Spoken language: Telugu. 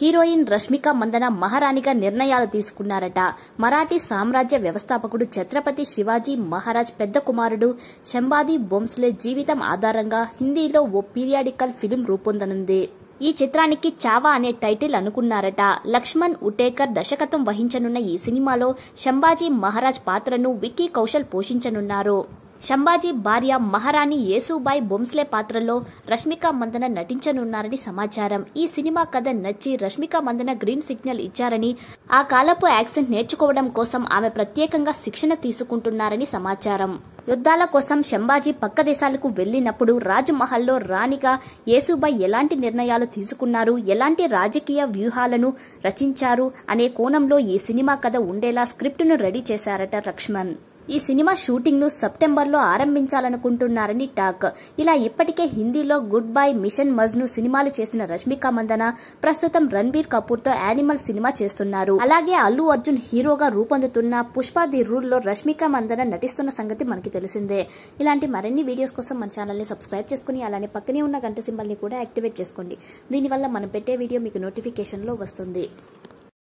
హీరోయిన్ రష్మిక మందన మహారాణిగా నిర్ణయాలు తీసుకున్నారట మరాఠీ సామ్రాజ్య వ్యవస్థాపకుడు ఛత్రపతి శివాజీ మహారాజ్ పెద్ద కుమారుడు శంబాది బొమ్స్లే జీవితం ఆధారంగా హిందీలో ఓ పీరియాడికల్ ఫిలిం రూపొందనుంది ఈ చిత్రానికి చావా అనే టైటిల్ అనుకున్నారట లక్ష్మణ్ ఉటేకర్ దర్శకత్వం వహించనున్న ఈ సినిమాలో శంభాజీ మహారాజ్ పాత్రను విక్కీ కౌశల్ పోషించనున్నారు శంభాజీ భార్య మహారాణి యేసుబాయి బొమ్స్లే పాత్రలో రష్మిక మందన నటించనున్నారని సమాచారం ఈ సినిమా కథ నచ్చి రష్మిక మందన గ్రీన్ సిగ్నల్ ఇచ్చారని ఆ కాలపు యాక్సెంట్ నేర్చుకోవడం కోసం ఆమె ప్రత్యేకంగా శిక్షణ తీసుకుంటున్నారని సమాచారం యుద్ధాల కోసం శంభాజీ పక్క దేశాలకు వెళ్లినప్పుడు రాజ్మహల్లో రాణిగా యేసుబాయ్ ఎలాంటి నిర్ణయాలు తీసుకున్నారు ఎలాంటి రాజకీయ వ్యూహాలను రచించారు అనే కోణంలో ఈ సినిమా కథ ఉండేలా స్క్రిప్టును రెడీ చేశారట లక్ష్మణ్ ఈ సినిమా షూటింగ్ను సెప్టెంబర్లో ఆరంభించాలనుకుంటున్నారని టాక్ ఇలా ఇప్పటికే హిందీలో గుడ్ బై మిషన్ మజ్ను సినిమాలు చేసిన రష్మిక మందన ప్రస్తుతం రణ్బీర్ కపూర్తో యానిమల్ సినిమా చేస్తున్నారు అలాగే అల్లు అర్జున్ హీరోగా రూపొందుతున్న పుష్ప ది రూల్లో రష్మిక మందన నటిస్తున్న సంగతి మనకి తెలిసిందే ఇలాంటి మరిన్ని వీడియోస్ కోసం మన ఛానల్ని సబ్స్క్రైబ్ చేసుకుని అలానే పక్కనే ఉన్న గంట ని కూడా యాక్టివేట్ చేసుకోండి దీనివల్ల మనం పెట్టే వీడియో మీకు నోటిఫికేషన్లో వస్తుంది